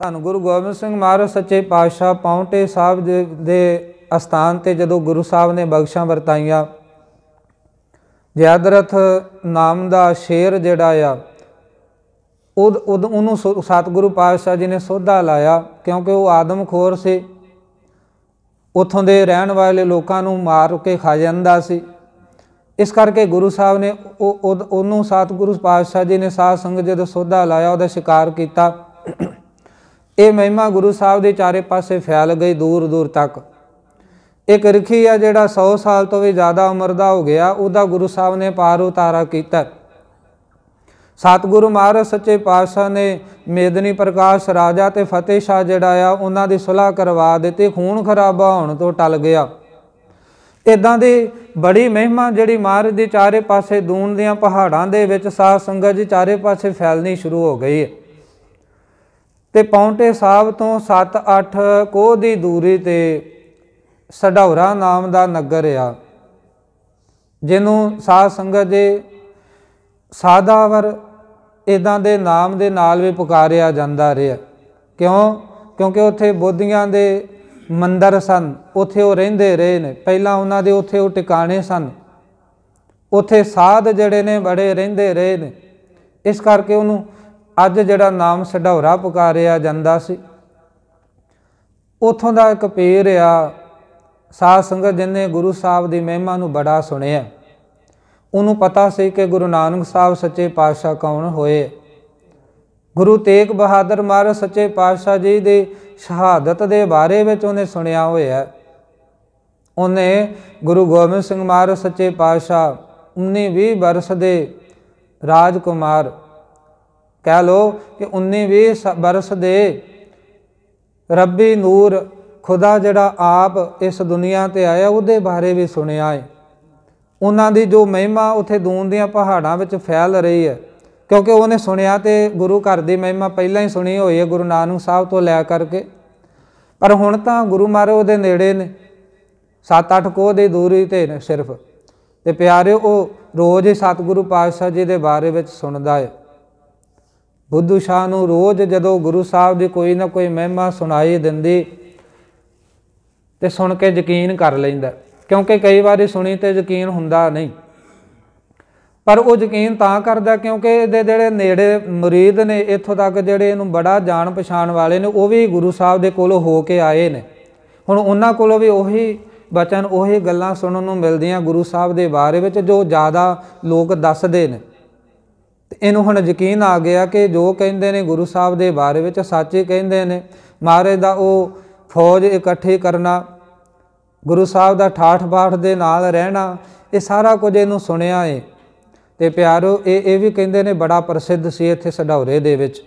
ਧੰਨ ਗੁਰੂ ਗੋਬਿੰਦ ਸਿੰਘ ਮਹਾਰਾਜ ਸੱਚੇ ਪਾਤਸ਼ਾਹ ਪੌਂਟੇ ਸਾਹਿਬ ਦੇ ਅਸਥਾਨ ਤੇ ਜਦੋਂ ਗੁਰੂ ਸਾਹਿਬ ਨੇ ਬਖਸ਼ਾਂ ਵਰਤਾਈਆਂ ਜਿਆਦਰਥ ਨਾਮ ਦਾ ਸ਼ੇਰ ਜਿਹੜਾ ਆ ਉਹ ਉਹਨੂੰ ਸਤਿਗੁਰੂ ਪਾਤਸ਼ਾਹ ਜੀ ਨੇ ਸੋਧਾ ਲਾਇਆ ਕਿਉਂਕਿ ਉਹ ਆਦਮਖੋਰ ਸੀ ਉਥੋਂ ਦੇ ਰਹਿਣ ਵਾਲੇ ਲੋਕਾਂ ਨੂੰ ਮਾਰ ਕੇ ਖਾ ਜਾਂਦਾ ਸੀ ਇਸ ਕਰਕੇ ਗੁਰੂ ਸਾਹਿਬ ਨੇ ਉਹ ਉਹਨੂੰ ਸਤਿਗੁਰੂ ਪਾਤਸ਼ਾਹ ਜੀ ਨੇ ਸਾਧ ਸੰਗਤ ਜਦੋਂ ਸੋਧਾ ਲਾਇਆ ਉਹਦਾ ਸ਼ਿਕਾਰ ਕੀਤਾ ਇਹ ਮਹਿਮਾ ਗੁਰੂ ਸਾਹਿਬ ਦੇ ਚਾਰੇ ਪਾਸੇ ਫੈਲ ਗਈ ਦੂਰ ਦੂਰ ਤੱਕ ਇੱਕ ਰਖੀ ਆ ਜਿਹੜਾ 100 ਸਾਲ ਤੋਂ ਵੀ ਜ਼ਿਆਦਾ ਉਮਰ ਦਾ ਹੋ ਗਿਆ ਉਹਦਾ ਗੁਰੂ ਸਾਹਿਬ ਨੇ ਪਾਰ ਉਤਾਰਾ ਕੀਤਾ ਸਤਿਗੁਰੂ ਮਹਾਰਾਜ ਸੱਚੇ ਪਾਤਸ਼ਾਹ ਨੇ ਮੇਦਨੀ ਪ੍ਰਕਾਸ਼ ਰਾਜਾ ਤੇ ਫਤਿਹ ਸ਼ਾਹ ਜਿਹੜਾ ਆ ਉਹਨਾਂ ਦੀ ਸੁਲਾਹ ਕਰਵਾ ਦਿੱਤੀ ਖੂਨ ਖਰਾਬਾ ਹੋਣ ਤੋਂ ਟਲ ਗਿਆ ਇਦਾਂ ਦੀ ਬੜੀ ਮਹਿਮਾ ਜਿਹੜੀ ਮਹਾਰਾਜ ਦੇ ਚਾਰੇ ਪਾਸੇ ਦੂਨ ਦੀਆਂ ਪਹਾੜਾਂ ਦੇ ਵਿੱਚ ਸਾਧ ਸੰਗਤ ਜੀ ਚਾਰੇ ਪਾਸੇ ਫੈਲਣੀ ਸ਼ੁਰੂ ਹੋ ਗਈ ਹੈ ਤੇ ਪੌਂਟੇ ਸਾਹਿਬ ਤੋਂ 7-8 ਕੋਹ ਦੀ ਦੂਰੀ ਤੇ ਸਡਾਉਰਾ ਨਾਮ ਦਾ ਨਗਰ ਆ ਜਿਹਨੂੰ ਸਾਧ ਸੰਗਤ ਦੇ ਸਾਦਾਵਰ ਇਦਾਂ ਦੇ ਨਾਮ ਦੇ ਨਾਲ ਵੀ ਪੁਕਾਰਿਆ ਜਾਂਦਾ ਰਿਹਾ ਕਿਉਂ ਕਿਉਂਕਿ ਉੱਥੇ ਬੋਧੀਆਂ ਦੇ ਮੰਦਰ ਸਨ ਉਥੇ ਉਹ ਰਹਿੰਦੇ ਰਹੇ ਨੇ ਪਹਿਲਾਂ ਉਹਨਾਂ ਦੇ ਉਥੇ ਉਹ ਟਿਕਾਣੇ ਸਨ ਉਥੇ ਸਾਧ ਜਿਹੜੇ ਨੇ ਬੜੇ ਰਹਿੰਦੇ ਰਹੇ ਨੇ ਇਸ ਕਰਕੇ ਉਹਨੂੰ ਅੱਜ ਜਿਹੜਾ ਨਾਮ ਸਡੌਰਾ ਪੁਕਾਰਿਆ ਜਾਂਦਾ ਸੀ ਉਥੋਂ ਦਾ ਇੱਕ ਪੀਰ ਆ ਸਾਧ ਸੰਗਤ ਜਿੰਨੇ ਗੁਰੂ ਸਾਹਿਬ ਦੀ ਮਹਿਮਾ ਨੂੰ ਬੜਾ ਸੁਣਿਆ ਉਹਨੂੰ ਪਤਾ ਸੀ ਕਿ ਗੁਰੂ ਨਾਨਕ ਸਾਹਿਬ ਸੱਚੇ ਪਾਤਸ਼ਾਹ ਕੌਣ ਹੋਏ ਗੁਰੂ ਤੇਗ ਬਹਾਦਰ ਮਹਾਰਾਜ ਸੱਚੇ ਪਾਤਸ਼ਾਹ ਜੀ ਦੇ ਸ਼ਹਾਦਤ ਦੇ ਬਾਰੇ ਵਿੱਚ ਉਹਨੇ ਸੁਣਿਆ ਹੋਇਆ ਉਹਨੇ ਗੁਰੂ ਗੋਬਿੰਦ ਸਿੰਘ ਮਹਾਰਾਜ ਸੱਚੇ ਪਾਤਸ਼ਾਹ 19 20 ਬਰਸ ਦੇ ਰਾਜਕੁਮਾਰ ਕਹਿ ਲੋ ਕਿ 19 20 ਬਰਸ ਦੇ ਰੱਬੀ ਨੂਰ ਖੁਦਾ ਜਿਹੜਾ ਆਪ ਇਸ ਦੁਨੀਆ ਤੇ ਆਇਆ ਉਹਦੇ ਬਾਰੇ ਵੀ ਸੁਣਿਆ ਹੈ ਉਹਨਾਂ ਦੀ ਜੋ ਮਹਿਮਾ ਉਥੇ ਦੂਨ ਦੀਆਂ ਪਹਾੜਾਂ ਵਿੱਚ ਫੈਲ ਰਹੀ ਹੈ ਕਿਉਂਕਿ ਉਹਨੇ ਸੁਣਿਆ ਤੇ ਗੁਰੂ ਘਰ ਦੀ ਮਹਿਮਾ ਪਹਿਲਾਂ ਹੀ ਸੁਣੀ ਹੋਈ ਹੈ ਗੁਰੂ ਨਾਨਕ ਸਾਹਿਬ ਤੋਂ ਲੈ ਕਰਕੇ ਪਰ ਹੁਣ ਤਾਂ ਗੁਰੂ ਮਹਾਰਾਜ ਦੇ ਨੇੜੇ ਨੇ 7-8 ਕੋਹ ਦੀ ਦੂਰੀ ਤੇ ਨੇ ਸਿਰਫ ਤੇ ਪਿਆਰਿਓ ਉਹ ਰੋਜ਼ ਹੀ ਸਤਿਗੁਰੂ ਪਾਤਸ਼ਾਹ ਜੀ ਦੇ ਬਾਰੇ ਵਿੱਚ ਸੁਣਦਾ ਹੈ ਬੁੱਧੂ ਸ਼ਾਹ ਨੂੰ ਰੋਜ਼ ਜਦੋਂ ਗੁਰੂ ਸਾਹਿਬ ਦੀ ਕੋਈ ਨਾ ਕੋਈ ਮਹਿਮਾ ਸੁਣਾਈ ਦਿੰਦੀ ਤੇ ਸੁਣ ਕੇ ਯਕੀਨ ਕਰ ਲੈਂਦਾ ਕਿਉਂਕਿ ਕਈ ਵਾਰੀ ਸੁਣੀ ਤੇ ਯਕੀਨ ਹੁੰਦਾ ਨਹੀਂ ਪਰ ਉਹ ਯਕੀਨ ਤਾਂ ਕਰਦਾ ਕਿਉਂਕਿ ਇਹਦੇ ਜਿਹੜੇ ਨੇੜੇ ਮੁਰੀਦ ਨੇ ਇੱਥੋਂ ਤੱਕ ਜਿਹੜੇ ਇਹਨੂੰ ਬੜਾ ਜਾਣ ਪਛਾਣ ਵਾਲੇ ਨੇ ਉਹ ਵੀ ਗੁਰੂ ਸਾਹਿਬ ਦੇ ਕੋਲ ਹੋ ਕੇ ਆਏ ਨੇ ਹੁਣ ਉਹਨਾਂ ਕੋਲੋਂ ਵੀ ਉਹੀ ਬਚਨ ਉਹੀ ਗੱਲਾਂ ਸੁਣਨ ਨੂੰ ਮਿਲਦੀਆਂ ਗੁਰੂ ਸਾਹਿਬ ਦੇ ਬਾਰੇ ਵਿੱਚ ਜੋ ਜ਼ਿਆਦਾ ਲੋਕ ਦੱਸਦੇ ਨੇ ਤੇ ਇਹਨੂੰ ਹੁਣ ਯਕੀਨ ਆ ਗਿਆ ਕਿ ਜੋ ਕਹਿੰਦੇ ਨੇ ਗੁਰੂ ਸਾਹਿਬ ਦੇ ਬਾਰੇ ਵਿੱਚ ਸੱਚ ਹੀ ਕਹਿੰਦੇ ਨੇ ਮਹਾਰਾਜ ਦਾ ਉਹ ਫੌਜ ਇਕੱਠੀ ਕਰਨਾ ਗੁਰੂ ਸਾਹਿਬ ਦਾ ਠਾਠ ਬਾਠ ਦੇ ਨਾਲ ਰਹਿਣਾ ਇਹ ਸਾਰਾ ਕੁਝ ਇਹਨੂੰ ਸੁਣਿਆ ਏ ਤੇ ਪਿਆਰੋ ਇਹ ਇਹ ਵੀ ਕਹਿੰਦੇ ਨੇ ਬੜਾ ਪ੍ਰਸਿੱਧ ਸੀ ਇੱਥੇ ਸਡੌਰੇ ਦੇ ਵਿੱਚ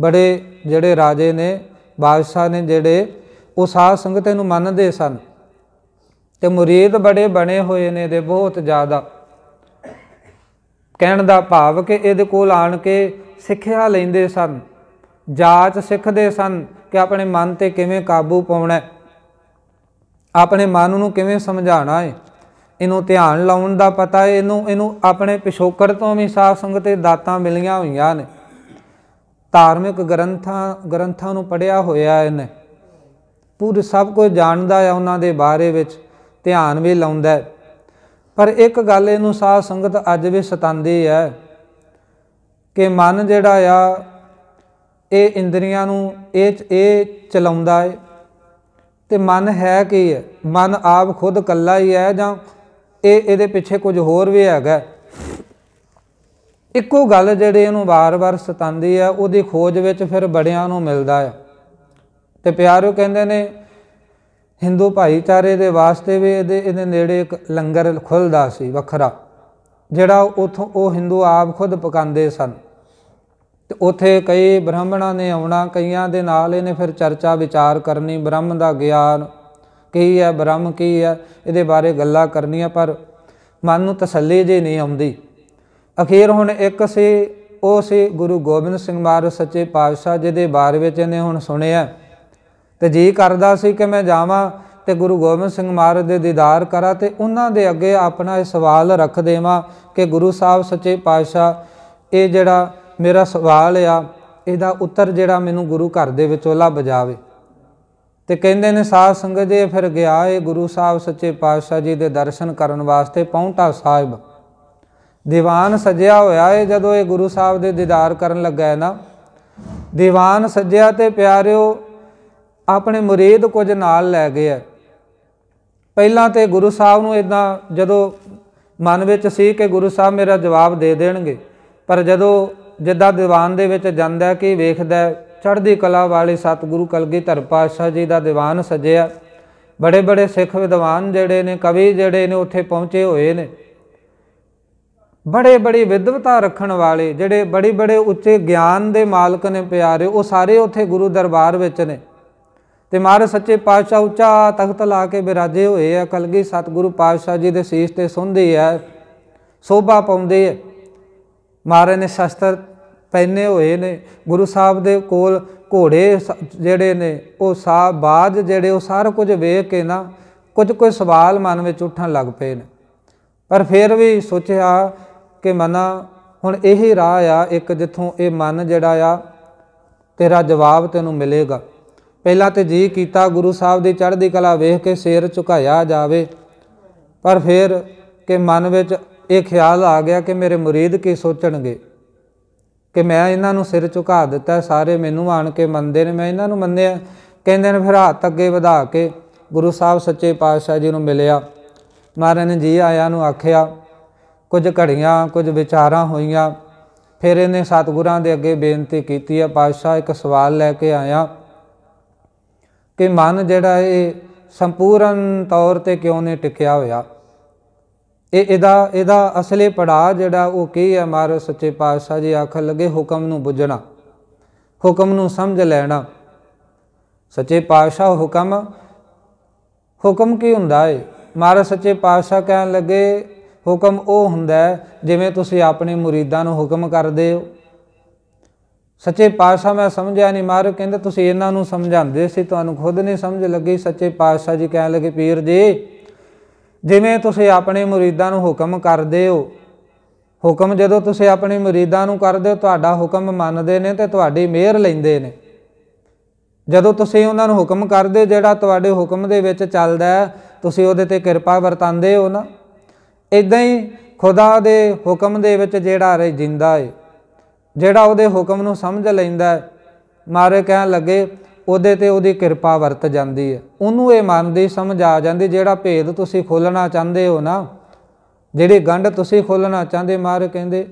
ਬੜੇ ਜਿਹੜੇ ਰਾਜੇ ਨੇ ਬਾਦਸ਼ਾਹ ਨੇ ਜਿਹੜੇ ਉਹ ਸਾਧ ਸੰਗਤ ਨੂੰ ਮੰਨਦੇ ਸਨ ਤੇ ਮੁਰੀਦ ਬੜੇ ਬਣੇ ਹੋਏ ਨੇ ਦੇ ਬਹੁਤ ਜ਼ਿਆਦਾ ਕਹਿਣ ਦਾ ਭਾਵ ਕਿ ਇਹਦੇ ਕੋਲ ਆਣ ਕੇ ਸਿੱਖਿਆ ਲੈਂਦੇ ਸਨ ਜਾਚ ਸਿੱਖਦੇ ਸਨ ਕਿ ਆਪਣੇ ਮਨ ਤੇ ਕਿਵੇਂ ਕਾਬੂ ਪਾਉਣਾ ਹੈ ਆਪਣੇ ਮਨ ਨੂੰ ਕਿਵੇਂ ਸਮਝਾਉਣਾ ਹੈ ਇਹਨੂੰ ਧਿਆਨ ਲਾਉਣ ਦਾ ਪਤਾ ਹੈ ਇਹਨੂੰ ਇਹਨੂੰ ਆਪਣੇ ਪਿਸ਼ੋਕਰ ਤੋਂ ਵੀ ਸਾਧ ਸੰਗਤ ਦੇ ਦਾਤਾਂ ਮਿਲੀਆਂ ਹੋਈਆਂ ਨੇ ਧਾਰਮਿਕ ਗ੍ਰੰਥਾਂ ਗ੍ਰੰਥਾਂ ਨੂੰ ਪੜਿਆ ਹੋਇਆ ਇਹਨੇ ਪੂਰੇ ਸਭ ਕੁਝ ਜਾਣਦਾ ਹੈ ਉਹਨਾਂ ਦੇ ਬਾਰੇ ਵਿੱਚ ਧਿਆਨ ਵੀ ਲਾਉਂਦਾ ਹੈ ਪਰ ਇੱਕ ਗੱਲ ਇਹਨੂੰ ਸਾਧ ਸੰਗਤ ਅੱਜ ਵੀ ਸਤਾਉਂਦੀ ਹੈ ਕਿ ਮਨ ਜਿਹੜਾ ਆ ਇਹ ਇੰਦਰੀਆਂ ਨੂੰ ਇਹ ਇਹ ਚਲਾਉਂਦਾ ਹੈ ਤੇ ਮਨ ਹੈ ਕੀ ਹੈ ਮਨ ਆਪ ਖੁਦ ਕੱਲਾ ਹੀ ਹੈ ਜਾਂ ਇਹ ਇਹਦੇ ਪਿੱਛੇ ਕੁਝ ਹੋਰ ਵੀ ਹੈਗਾ ਇੱਕੋ ਗੱਲ ਜਿਹੜੇ ਇਹਨੂੰ ਵਾਰ-ਵਾਰ ਸਤਾਉਂਦੀ ਆ ਉਹਦੀ ਖੋਜ ਵਿੱਚ ਫਿਰ ਬੜਿਆਂ ਨੂੰ ਮਿਲਦਾ ਆ ਤੇ ਪਿਆਰੋ ਕਹਿੰਦੇ ਨੇ ਹਿੰਦੂ ਭਾਈਚਾਰੇ ਦੇ ਵਾਸਤੇ ਵੀ ਇਹਦੇ ਇਹਦੇ ਨੇੜੇ ਇੱਕ ਲੰਗਰ ਖੁੱਲਦਾ ਸੀ ਵੱਖਰਾ ਜਿਹੜਾ ਉਥੋਂ ਉਹ ਹਿੰਦੂ ਆਪ ਖੁਦ ਪਕਾਉਂਦੇ ਸਨ ਤੇ ਉਥੇ ਕਈ ਬ੍ਰਾਹਮਣਾਂ ਨੇ ਆਉਣਾ ਕਈਆਂ ਦੇ ਨਾਲ ਇਹਨੇ ਫਿਰ ਚਰਚਾ ਵਿਚਾਰ ਕਰਨੀ ਬ੍ਰਹਮ ਦਾ ਗਿਆਨ ਕੀ ਹੈ ਬ੍ਰਹਮ ਕੀ ਹੈ ਇਹਦੇ ਬਾਰੇ ਗੱਲਾਂ ਕਰਨੀਆਂ ਪਰ ਮਨ ਨੂੰ ਤਸੱਲੀ ਜੇ ਨਹੀਂ ਆਉਂਦੀ ਅਖੀਰ ਹੁਣ ਇੱਕ ਸੀ ਉਹ ਸੀ ਗੁਰੂ ਗੋਬਿੰਦ ਸਿੰਘ ਮਹਾਰਾਜ ਸੱਚੇ ਪਾਤਸ਼ਾਹ ਜਿਹਦੇ ਬਾਰੇ ਵਿੱਚ ਇਹਨੇ ਹੁਣ ਸੁਣਿਆ ਤੇ ਜੀ ਕਰਦਾ ਸੀ ਕਿ ਮੈਂ ਜਾਵਾਂ ਤੇ ਗੁਰੂ ਗੋਬਿੰਦ ਸਿੰਘ ਮਹਾਰਾਜ ਦੇ ਦੀਦਾਰ ਕਰਾਂ ਤੇ ਉਹਨਾਂ ਦੇ ਅੱਗੇ ਆਪਣਾ ਇਹ ਸਵਾਲ ਰੱਖ ਦੇਵਾਂ ਕਿ ਗੁਰੂ ਸਾਹਿਬ ਸੱਚੇ ਪਾਤਸ਼ਾਹ ਇਹ ਜਿਹੜਾ ਮੇਰਾ ਸਵਾਲ ਆ ਇਹਦਾ ਉੱਤਰ ਜਿਹੜਾ ਮੈਨੂੰ ਗੁਰੂ ਘਰ ਦੇ ਵਿੱਚੋਂ ਲੱਭ ਜਾਵੇ ਤੇ ਕਹਿੰਦੇ ਨੇ ਸਾਧ ਸੰਗਤ ਜੀ ਫਿਰ ਗਿਆ ਇਹ ਗੁਰੂ ਸਾਹਿਬ ਸੱਚੇ ਪਾਤਸ਼ਾਹ ਜੀ ਦੇ ਦਰਸ਼ਨ ਕਰਨ ਵਾਸਤੇ ਪਹੁੰਟਾ ਸਾਹਿਬ ਦੀਵਾਨ ਸਜਿਆ ਹੋਇਆ ਏ ਜਦੋਂ ਇਹ ਗੁਰੂ ਸਾਹਿਬ ਦੇ ਦੀਦਾਰ ਕਰਨ ਲੱਗਾ ਨਾ ਦੀਵਾਨ ਸਜਿਆ ਤੇ ਪਿਆਰਿਓ ਆਪਣੇ ਮੁਰੀਦ ਕੁਝ ਨਾਲ ਲੈ ਗਏ ਪਹਿਲਾਂ ਤੇ ਗੁਰੂ ਸਾਹਿਬ ਨੂੰ ਇਦਾਂ ਜਦੋਂ ਮਨ ਵਿੱਚ ਸੀ ਕਿ ਗੁਰੂ ਸਾਹਿਬ ਮੇਰਾ ਜਵਾਬ ਦੇ ਦੇਣਗੇ ਪਰ ਜਦੋਂ ਜਿੱਦਾਂ ਦੀਵਾਨ ਦੇ ਵਿੱਚ ਜਾਂਦਾ ਕਿ ਵੇਖਦਾ ਚੜ੍ਹਦੀ ਕਲਾ ਵਾਲੇ ਸਤਿਗੁਰੂ ਕਲਗੀਧਰ ਪਾਤਸ਼ਾਹ ਜੀ ਦਾ ਦੀਵਾਨ ਸਜਿਆ ਬੜੇ ਬੜੇ ਸਿੱਖ ਵਿਦਵਾਨ ਜਿਹੜੇ ਨੇ ਕਵੀ ਜਿਹੜੇ ਨੇ ਉੱਥੇ ਪਹੁੰਚੇ ਹੋਏ ਨੇ ਬੜੇ ਬੜੇ ਵਿਦਵਤਾ ਰੱਖਣ ਵਾਲੇ ਜਿਹੜੇ ਬੜੀ ਬੜੇ ਉੱਚੇ ਗਿਆਨ ਦੇ ਮਾਲਕ ਨੇ ਪਿਆਰੇ ਉਹ ਸਾਰੇ ਉੱਥੇ ਗੁਰੂ ਦਰਬਾਰ ਵਿੱਚ ਨੇ ਤੇ ਮਹਾਰਾਜ ਸੱਚੇ ਪਾਤਸ਼ਾਹ ਉੱਚਾ ਤਖਤ ਲਾ ਕੇ ਬਿਰਾਜੇ ਹੋਏ ਆ ਕਲਗੀ ਸਤਿਗੁਰੂ ਪਾਤਸ਼ਾਹ ਜੀ ਦੇ ਸੀਸ ਤੇ ਸੁੰਦੇ ਆ ਸੋਭਾ ਪਾਉਂਦੇ ਆ ਮਹਾਰਾਜ ਨੇ ਸ਼ਸਤਰ ਪਹਿਨੇ ਹੋਏ ਨੇ ਗੁਰੂ ਸਾਹਿਬ ਦੇ ਕੋਲ ਘੋੜੇ ਜਿਹੜੇ ਨੇ ਉਹ ਸਾ ਬਾਜ ਜਿਹੜੇ ਉਹ ਸਾਰਾ ਕੁਝ ਵੇਖ ਕੇ ਨਾ ਕੁਝ ਕੋਈ ਸਵਾਲ ਮਨ ਵਿੱਚ ਉੱਠਣ ਲੱਗ ਪਏ ਨੇ ਪਰ ਫਿਰ ਵੀ ਸੋਚਿਆ ਕਿ ਮਨਾ ਹੁਣ ਇਹ ਹੀ ਰਾਹ ਆ ਇੱਕ ਜਿੱਥੋਂ ਇਹ ਮਨ ਜਿਹੜਾ ਆ ਤੇਰਾ ਜਵਾਬ ਤੈਨੂੰ ਮਿਲੇਗਾ ਪਹਿਲਾਂ ਤੇ ਜੀ ਕੀਤਾ ਗੁਰੂ ਸਾਹਿਬ ਦੀ ਚੜ੍ਹਦੀ ਕਲਾ ਵੇਖ ਕੇ ਸਿਰ ਝੁਕਾਇਆ ਜਾਵੇ ਪਰ ਫਿਰ ਕਿ ਮਨ ਵਿੱਚ ਇਹ ਖਿਆਲ ਆ ਗਿਆ ਕਿ ਮੇਰੇ ਮੁਰੀਦ ਕੀ ਸੋਚਣਗੇ ਕਿ ਮੈਂ ਇਹਨਾਂ ਨੂੰ ਸਿਰ ਝੁਕਾ ਦਿੱਤਾ ਸਾਰੇ ਮੈਨੂੰ ਆਣ ਕੇ ਮੰਨਦੇ ਨੇ ਮੈਂ ਇਹਨਾਂ ਨੂੰ ਮੰਨਿਆ ਕਹਿੰਦੇ ਨੇ ਫਿਰ ਹੱਥ ਅੱਗੇ ਵਧਾ ਕੇ ਗੁਰੂ ਸਾਹਿਬ ਸੱਚੇ ਪਾਤਸ਼ਾਹ ਜੀ ਨੂੰ ਮਿਲਿਆ ਮਹਾਰਾਜ ਨੇ ਜੀ ਆਇਆਂ ਨੂੰ ਆਖਿਆ ਕੁਝ ਘੜੀਆਂ ਕੁਝ ਵਿਚਾਰਾਂ ਹੋਈਆਂ ਫਿਰ ਇਹਨੇ ਸਤਿਗੁਰਾਂ ਦੇ ਅੱਗੇ ਬੇਨਤੀ ਕੀਤੀ ਹੈ ਪਾਤਸ਼ਾਹ ਇੱਕ ਸਵਾਲ ਲੈ ਕੇ ਆਇਆ ਕਿ ਮਨ ਜਿਹੜਾ ਇਹ ਸੰਪੂਰਨ ਤੌਰ ਤੇ ਕਿਉਂ ਨਹੀਂ ਟਿਕਿਆ ਹੋਇਆ ਇਹ ਇਹਦਾ ਇਹਦਾ ਅਸਲੇ ਪੜਾ ਜਿਹੜਾ ਉਹ ਕੀ ਹੈ ਮਾਰੋ ਸੱਚੇ ਪਾਤਸ਼ਾਹ ਜੀ ਆਖਣ ਲੱਗੇ ਹੁਕਮ ਨੂੰ ਬੁੱਝਣਾ ਹੁਕਮ ਨੂੰ ਸਮਝ ਲੈਣਾ ਸੱਚੇ ਪਾਤਸ਼ਾਹ ਹੁਕਮ ਹੁਕਮ ਕੀ ਹੁੰਦਾ ਏ ਮਾਰਾ ਸੱਚੇ ਪਾਤਸ਼ਾਹ ਕਹਿਣ ਲੱਗੇ ਹੁਕਮ ਉਹ ਹੁੰਦਾ ਜਿਵੇਂ ਤੁਸੀਂ ਆਪਣੇ ਮੁਰੀਦਾਂ ਨੂੰ ਹੁਕਮ ਕਰਦੇ ਹੋ ਸੱਚੇ ਪਾਤਸ਼ਾਹ ਮੈਂ ਸਮਝਿਆ ਨਹੀਂ ਮਾਰੋ ਕਹਿੰਦੇ ਤੁਸੀਂ ਇਹਨਾਂ ਨੂੰ ਸਮਝਾਉਂਦੇ ਸੀ ਤੁਹਾਨੂੰ ਖੁਦ ਨਹੀਂ ਸਮਝ ਲੱਗੀ ਸੱਚੇ ਪਾਤਸ਼ਾਹ ਜੀ ਕਹਿਣ ਲੱਗੇ ਪੀਰ ਜੀ ਜਿਵੇਂ ਤੁਸੀਂ ਆਪਣੇ ਮੁਰੀਦਾਂ ਨੂੰ ਹੁਕਮ ਕਰਦੇ ਹੋ ਹੁਕਮ ਜਦੋਂ ਤੁਸੀਂ ਆਪਣੇ ਮੁਰੀਦਾਂ ਨੂੰ ਕਰਦੇ ਹੋ ਤੁਹਾਡਾ ਹੁਕਮ ਮੰਨਦੇ ਨੇ ਤੇ ਤੁਹਾਡੀ ਮਿਹਰ ਲੈਂਦੇ ਨੇ ਜਦੋਂ ਤੁਸੀਂ ਉਹਨਾਂ ਨੂੰ ਹੁਕਮ ਕਰਦੇ ਜਿਹੜਾ ਤੁਹਾਡੇ ਹੁਕਮ ਦੇ ਵਿੱਚ ਚੱਲਦਾ ਤੁਸੀਂ ਉਹਦੇ ਤੇ ਕਿਰਪਾ ਵਰਤਾਂਦੇ ਹੋ ਨਾ ਇਦਾਂ ਹੀ ਖੁਦਾ ਦੇ ਹੁਕਮ ਦੇ ਵਿੱਚ ਜਿਹੜਾ ਰਹਿ ਜਿੰਦਾ ਹੈ ਜਿਹੜਾ ਉਹਦੇ ਹੁਕਮ ਨੂੰ ਸਮਝ ਲੈਂਦਾ ਹੈ ਮਾਰੇ ਕਹਿਣ ਲੱਗੇ ਉਹਦੇ ਤੇ ਉਹਦੀ ਕਿਰਪਾ ਵਰਤ ਜਾਂਦੀ ਹੈ ਉਹਨੂੰ ਇਹ ਮਨ ਦੀ ਸਮਝ ਆ ਜਾਂਦੀ ਜਿਹੜਾ ਭੇਦ ਤੁਸੀਂ ਖੋਲਣਾ ਚਾਹੁੰਦੇ ਹੋ ਨਾ ਜਿਹੜੀ ਗੰਢ ਤੁਸੀਂ ਖੋਲਣਾ ਚਾਹੁੰਦੇ ਮਾਰ ਕਹਿੰਦੇ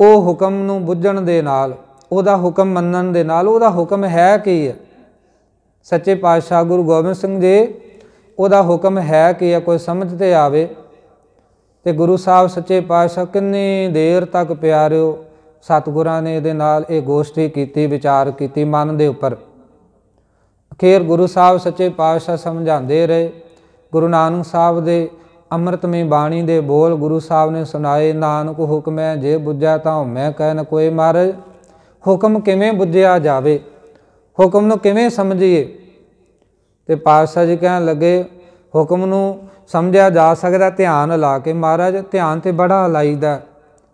ਉਹ ਹੁਕਮ ਨੂੰ ਬੁੱਝਣ ਦੇ ਨਾਲ ਉਹਦਾ ਹੁਕਮ ਮੰਨਣ ਦੇ ਨਾਲ ਉਹਦਾ ਹੁਕਮ ਹੈ ਕੀ ਹੈ ਸੱਚੇ ਪਾਤਸ਼ਾਹ ਗੁਰੂ ਗੋਬਿੰਦ ਸਿੰਘ ਜੀ ਉਹਦਾ ਹੁਕਮ ਹੈ ਕਿ ਇਹ ਕੋਈ ਸਮਝ ਤੇ ਆਵੇ ਤੇ ਗੁਰੂ ਸਾਹਿਬ ਸੱਚੇ ਪਾਤਸ਼ਾਹ ਕਿੰਨੀ ਦੇਰ ਤੱਕ ਪਿਆਰਿਓ ਸਤਿਗੁਰਾਂ ਨੇ ਇਹਦੇ ਨਾਲ ਇਹ ਗੋਸ਼ਟੀ ਕੀਤੀ ਵਿਚਾਰ ਕੀਤੀ ਮਨ ਦੇ ਉੱਪਰ ਅਖੇਰ ਗੁਰੂ ਸਾਹਿਬ ਸੱਚੇ ਪਾਤਸ਼ਾਹ ਸਮਝਾਉਂਦੇ ਰਹੇ ਗੁਰੂ ਨਾਨਕ ਸਾਹਿਬ ਦੇ ਅੰਮ੍ਰਿਤਮਈ ਬਾਣੀ ਦੇ ਬੋਲ ਗੁਰੂ ਸਾਹਿਬ ਨੇ ਸੁਣਾਏ ਨਾਨਕ ਹੁਕਮੈ ਜੇ ਬੁੱਝਾ ਤਾਂ ਮੈਂ ਕਹਿਨ ਕੋਈ ਮਰ ਹੁਕਮ ਕਿਵੇਂ ਬੁੱਝਿਆ ਜਾਵੇ ਹੁਕਮ ਨੂੰ ਕਿਵੇਂ ਸਮਝੀਏ ਤੇ ਪਾਤਸ਼ਾਹ ਜੀ ਕਹਿਣ ਲੱਗੇ ਹੁਕਮ ਨੂੰ ਸਮਝਿਆ ਜਾ ਸਕਦਾ ਧਿਆਨ ਲਾ ਕੇ ਮਹਾਰਾਜ ਧਿਆਨ ਤੇ ਬੜਾ ਲਾਈਦਾ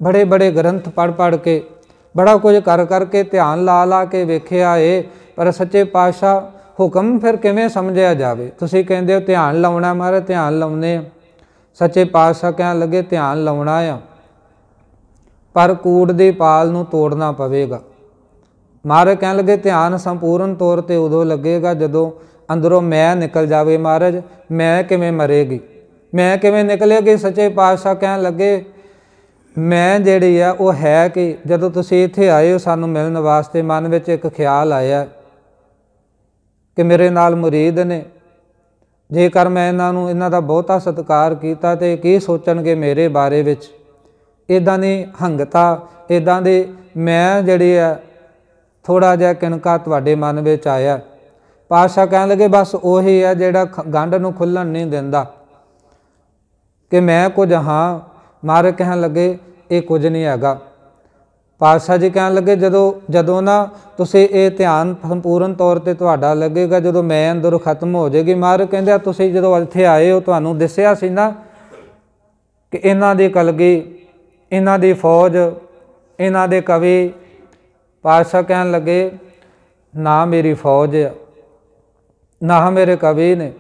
ਬੜੇ ਬੜੇ ਗ੍ਰੰਥ ਪੜ ਪੜ ਕੇ ਬੜਾ ਕੁਝ ਕਰ ਕਰਕੇ ਧਿਆਨ ਲਾ ਲਾ ਕੇ ਵੇਖਿਆ ਏ ਪਰ ਸੱਚੇ ਪਾਤਸ਼ਾਹ ਹੁਕਮ ਫਿਰ ਕਿਵੇਂ ਸਮਝਿਆ ਜਾਵੇ ਤੁਸੀਂ ਕਹਿੰਦੇ ਹੋ ਧਿਆਨ ਲਾਉਣਾ ਮਾਰੇ ਧਿਆਨ ਲਾਉਨੇ ਸੱਚੇ ਪਾਤਸ਼ਾਹ ਕਹਿਣ ਲੱਗੇ ਧਿਆਨ ਲਾਉਣਾ ਆ ਪਰ ਕੂੜ ਦੀ ਪਾਲ ਨੂੰ ਤੋੜਨਾ ਪਵੇਗਾ ਮਹਾਰਾਜ ਕਹਿਣ ਲੱਗੇ ਧਿਆਨ ਸੰਪੂਰਨ ਤੌਰ ਤੇ ਉਦੋਂ ਲੱਗੇਗਾ ਜਦੋਂ ਅੰਦਰੋਂ ਮੈਂ ਨਿਕਲ ਜਾਵੇ ਮਹਾਰਾਜ ਮੈਂ ਕਿਵੇਂ ਮਰੇਗੀ ਮੈਂ ਕਿਵੇਂ ਨਿਕਲੇਗੀ ਸੱਚੇ ਪਾਤਸ਼ਾਹ ਕਹਿਣ ਲੱਗੇ ਮੈਂ ਜਿਹੜੀ ਆ ਉਹ ਹੈ ਕਿ ਜਦੋਂ ਤੁਸੀਂ ਇੱਥੇ ਆਏ ਹੋ ਸਾਨੂੰ ਮਿਲਣ ਵਾਸਤੇ ਮਨ ਵਿੱਚ ਇੱਕ ਖਿਆਲ ਆਇਆ ਕਿ ਮੇਰੇ ਨਾਲ murid ਨੇ ਜੇਕਰ ਮੈਂ ਇਹਨਾਂ ਨੂੰ ਇਹਨਾਂ ਦਾ ਬਹੁਤਾ ਸਤਿਕਾਰ ਕੀਤਾ ਤੇ ਕੀ ਸੋਚਣਗੇ ਮੇਰੇ ਬਾਰੇ ਵਿੱਚ ਇਦਾਂ ਦੀ ਹੰਗਤਾ ਇਦਾਂ ਦੇ ਮੈਂ ਜਿਹੜੇ ਆ ਥੋੜਾ ਜਿਹਾ ਕਿਨਕਾ ਤੁਹਾਡੇ ਮਨ ਵਿੱਚ ਆਇਆ ਪਾਸ਼ਾ ਕਹਿਣ ਲੱਗੇ ਬਸ ਉਹੀ ਆ ਜਿਹੜਾ ਗੰਢ ਨੂੰ ਖੁੱਲਣ ਨਹੀਂ ਦਿੰਦਾ ਕਿ ਮੈਂ ਕੁਝ ਹਾਂ ਮਾਰੇ ਕਹਿਣ ਲੱਗੇ ਇਹ ਕੁਝ ਨਹੀਂ ਹੈਗਾ ਪਾਤਸ਼ਾਹ ਜੀ ਕਹਿਣ ਲੱਗੇ ਜਦੋਂ ਜਦੋਂ ਨਾ ਤੁਸੀਂ ਇਹ ਧਿਆਨ ਸੰਪੂਰਨ ਤੌਰ ਤੇ ਤੁਹਾਡਾ ਲੱਗੇਗਾ ਜਦੋਂ ਮੈਂ ਅੰਦਰ ਖਤਮ ਹੋ ਜਾਏਗੀ ਮਾਰੇ ਕਹਿੰਦੇ ਤੁਸੀਂ ਜਦੋਂ ਇੱਥੇ ਆਏ ਹੋ ਤੁਹਾਨੂੰ ਦਿਸਿਆ ਸੀ ਨਾ ਕਿ ਇਹਨਾਂ ਦੇ ਕਲਗੀ ਇਹਨਾਂ ਦੀ ਫੌਜ ਇਹਨਾਂ ਦੇ ਕਵੀ ਪਾਤਸ਼ਾਹ ਕਹਿਣ ਲੱਗੇ ਨਾ ਮੇਰੀ ਫੌਜ ਨਾ ਮੇਰੇ ਕਵੀ ਨੇ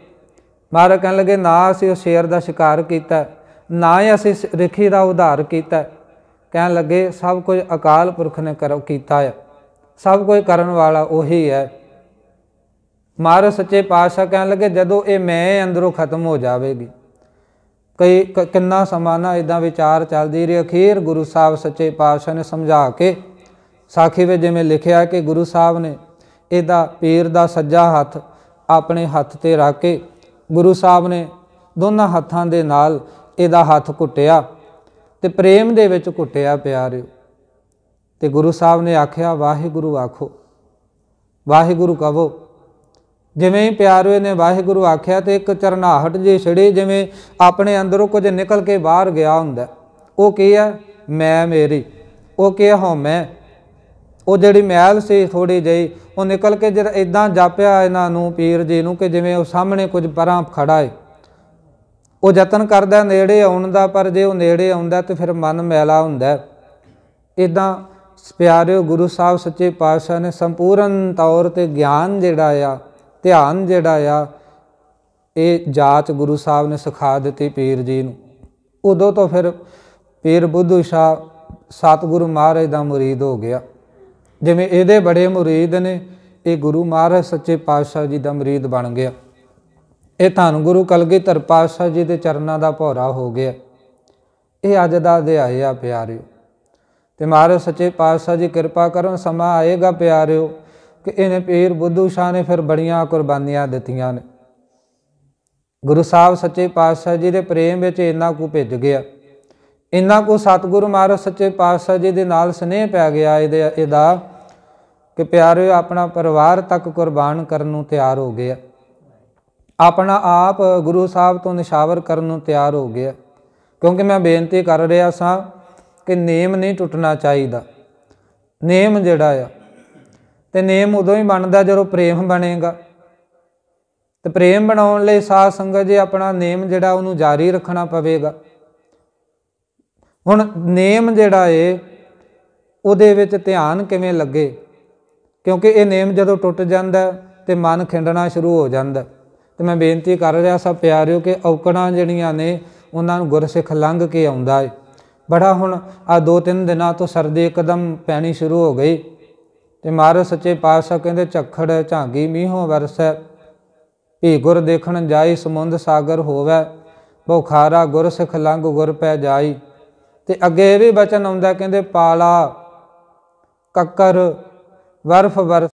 ਮਹਾਰਾਜ ਕਹਿਣ ਲੱਗੇ ਨਾ ਅਸੀਂ ਉਹ ਸ਼ੇਰ ਦਾ ਸ਼ਿਕਾਰ ਕੀਤਾ ਨਾ ਹੀ ਅਸੀਂ ਰਿਖੀ ਦਾ ਉਧਾਰ ਕੀਤਾ ਕਹਿਣ ਲੱਗੇ ਸਭ ਕੁਝ ਅਕਾਲ ਪੁਰਖ ਨੇ ਕਰ ਕੀਤਾ ਹੈ ਸਭ ਕੁਝ ਕਰਨ ਵਾਲਾ ਉਹੀ ਹੈ ਮਾਰ ਸੱਚੇ ਪਾਤਸ਼ਾਹ ਕਹਿਣ ਲੱਗੇ ਜਦੋਂ ਇਹ ਮੈਂ ਅੰਦਰੋਂ ਖਤਮ ਹੋ ਜਾਵੇਗੀ ਕਈ ਕਿੰਨਾ ਸਮਾਂ ਨਾ ਇਦਾਂ ਵਿਚਾਰ ਚੱਲਦੀ ਰਹੀ ਅਖੀਰ ਗੁਰੂ ਸਾਹਿਬ ਸੱਚੇ ਪਾਤਸ਼ਾਹ ਨੇ ਸਮਝਾ ਕੇ ਸਾਖੀ ਵਿੱਚ ਜਿਵੇਂ ਲਿਖਿਆ ਕਿ ਗੁਰੂ ਸਾਹਿਬ ਨੇ ਇਹਦਾ ਪੀਰ ਦਾ ਸੱਜਾ ਹੱਥ ਆਪਣੇ ਹੱਥ ਤੇ ਰੱਖ ਕੇ ਗੁਰੂ ਸਾਹਿਬ ਨੇ ਦੋਨਾਂ ਹੱਥਾਂ ਦੇ ਨਾਲ ਇਹਦਾ ਹੱਥ ਘੁੱਟਿਆ ਤੇ ਪ੍ਰੇਮ ਦੇ ਵਿੱਚ ਘੁੱਟਿਆ ਪਿਆਰਿਓ ਤੇ ਗੁਰੂ ਸਾਹਿਬ ਨੇ ਆਖਿਆ ਵਾਹਿਗੁਰੂ ਆਖੋ ਵਾਹਿਗੁਰੂ ਕਹੋ ਜਿਵੇਂ ਹੀ ਪਿਆਰਿਓ ਨੇ ਵਾਹਿਗੁਰੂ ਆਖਿਆ ਤੇ ਇੱਕ ਚਰਨਾਹਟ ਜੇ ਛੜੇ ਜਿਵੇਂ ਆਪਣੇ ਅੰਦਰੋਂ ਕੁਝ ਨਿਕਲ ਕੇ ਬਾਹਰ ਗਿਆ ਹੁੰਦਾ ਉਹ ਕੀ ਹੈ ਮੈਂ ਮੇਰੀ ਉਹ ਕੀ ਹਾਂ ਮੈਂ ਉਹ ਜਿਹੜੀ ਮੈਲ ਸੀ ਥੋੜੀ ਜਈ ਉਹ ਨਿਕਲ ਕੇ ਜਦ ਇਦਾਂ ਜਾਪਿਆ ਇਹਨਾਂ ਨੂੰ ਪੀਰ ਜੀ ਨੂੰ ਕਿ ਜਿਵੇਂ ਉਹ ਸਾਹਮਣੇ ਕੁਝ ਪਰਾਂ ਖੜਾ ਹੈ ਉਹ ਯਤਨ ਕਰਦਾ ਨੇੜੇ ਆਉਣ ਦਾ ਪਰ ਜੇ ਉਹ ਨੇੜੇ ਆਉਂਦਾ ਤੇ ਫਿਰ ਮਨ ਮੈਲਾ ਹੁੰਦਾ ਇਦਾਂ ਪਿਆਰਿਓ ਗੁਰੂ ਸਾਹਿਬ ਸੱਚੇ ਪਾਤਸ਼ਾਹ ਨੇ ਸੰਪੂਰਨ ਤੌਰ ਤੇ ਗਿਆਨ ਜਿਹੜਾ ਆ ਧਿਆਨ ਜਿਹੜਾ ਆ ਇਹ ਜਾਚ ਗੁਰੂ ਸਾਹਿਬ ਨੇ ਸਿਖਾ ਦਿੱਤੀ ਪੀਰ ਜੀ ਨੂੰ ਉਦੋਂ ਤੋਂ ਫਿਰ ਪੀਰ ਬੁੱਧੂ ਸ਼ਾਹ ਸਤਗੁਰੂ ਮਹਾਰਾਜ ਦਾ murid ਹੋ ਗਿਆ ਜਿਵੇਂ ਇਹਦੇ ਬੜੇ murid ਨੇ ਇਹ ਗੁਰੂ ਮਹਾਰਾਜ ਸੱਚੇ ਪਾਤਸ਼ਾਹ ਜੀ ਦਾ murid ਬਣ ਗਿਆ ਇਹ ਧੰਨ ਗੁਰੂ ਕਲਗੀਧਰ ਪਾਤਸ਼ਾਹ ਜੀ ਦੇ ਚਰਨਾਂ ਦਾ ਭੌਰਾ ਹੋ ਗਿਆ ਇਹ ਅੱਜ ਦਾ ਅਧਿਆਇ ਆ ਪਿਆਰਿਓ ਤੇ ਮਹਾਰਾਜ ਸੱਚੇ ਪਾਤਸ਼ਾਹ ਜੀ ਕਿਰਪਾ ਕਰਨ ਸਮਾਂ ਆਏਗਾ ਪਿਆਰਿਓ ਕਿ ਇਹਨੇ ਪੀਰ ਬੁੱਧੂ ਸ਼ਾਹ ਨੇ ਫਿਰ ਬੜੀਆਂ ਕੁਰਬਾਨੀਆਂ ਦਿੱਤੀਆਂ ਨੇ ਗੁਰੂ ਸਾਹਿਬ ਸੱਚੇ ਪਾਤਸ਼ਾਹ ਜੀ ਦੇ ਪ੍ਰੇਮ ਵਿੱਚ ਇੰਨਾ ਕੁ ਭਿੱਜ ਗਿਆ ਇੰਨਾ ਕੁ ਸਤਿਗੁਰੂ ਮਹਾਰਾਜ ਸੱਚੇ ਪਾਤਸ਼ਾਹ ਜੀ ਦੇ ਨਾਲ ਸਨੇਹ ਪੈ ਗਿਆ ਇਹਦੇ ਇਹਦਾ ਕਿ ਪਿਆਰਿਓ ਆਪਣਾ ਪਰਿਵਾਰ ਤੱਕ ਕੁਰਬਾਨ ਕਰਨ ਨੂੰ ਤਿਆਰ ਹੋ ਗਿਆ ਆਪਣਾ ਆਪ ਗੁਰੂ ਸਾਹਿਬ ਤੋਂ ਨਿਸ਼ਾਵਰ ਕਰਨ ਨੂੰ ਤਿਆਰ ਹੋ ਗਿਆ ਕਿਉਂਕਿ ਮੈਂ ਬੇਨਤੀ ਕਰ ਰਿਹਾ ਸਾਂ ਕਿ ਨੇਮ ਨਹੀਂ ਟੁੱਟਣਾ ਚਾਹੀਦਾ ਨੇਮ ਜਿਹੜਾ ਆ ਤੇ ਨੇਮ ਉਦੋਂ ਹੀ ਬਣਦਾ ਜਦੋਂ ਪ੍ਰੇਮ ਬਣੇਗਾ ਤੇ ਪ੍ਰੇਮ ਬਣਾਉਣ ਲਈ ਸਾਧ ਸੰਗਤ ਜੇ ਆਪਣਾ ਨੇਮ ਜਿਹੜਾ ਉਹਨੂੰ ਜਾਰੀ ਰੱਖਣਾ ਪਵੇਗਾ ਹੁਣ ਨੇਮ ਜਿਹੜਾ ਏ ਉਹਦੇ ਵਿੱਚ ਧਿਆਨ ਕਿਵੇਂ ਲੱਗੇ ਕਿਉਂਕਿ ਇਹ ਨੇਮ ਜਦੋਂ ਟੁੱਟ ਜਾਂਦਾ ਤੇ ਮਨ ਖਿੰਡਣਾ ਸ਼ੁਰੂ ਹੋ ਜਾਂਦਾ ਤੇ ਮੈਂ ਬੇਨਤੀ ਕਰ ਰਿਹਾ ਸਭ ਪਿਆਰਿਓ ਕਿ ਔਕੜਾਂ ਜਿਹੜੀਆਂ ਨੇ ਉਹਨਾਂ ਨੂੰ ਗੁਰਸਿੱਖ ਲੰਘ ਕੇ ਆਉਂਦਾ ਏ ਬੜਾ ਹੁਣ ਆ ਦੋ ਤਿੰਨ ਦਿਨਾਂ ਤੋਂ ਸਰਦੀ ਇੱਕਦਮ ਪੈਣੀ ਸ਼ੁਰੂ ਹੋ ਗਈ ਤੇ ਮਹਾਰਾਜ ਸੱਚੇ ਪਾਤਸ਼ਾਹ ਕਹਿੰਦੇ ਝੱਖੜ ਝਾਂਗੀ ਮੀਂਹੋਂ ਵਰਸੈ ਭੀ ਗੁਰ ਦੇਖਣ ਜਾਈ ਸਮੁੰਦ ਸਾਗਰ ਹੋਵੇ ਬੁਖਾਰਾ ਗੁਰਸਿੱਖ ਲੰਘ ਗੁਰ ਪੈ ਜਾਈ ਤੇ ਅੱਗੇ ਇਹ ਵੀ ਬਚਨ ਆਉਂਦਾ ਕਹਿੰਦੇ ਪਾਲਾ ਕੱਕਰ ਵਰਫ ਵਰ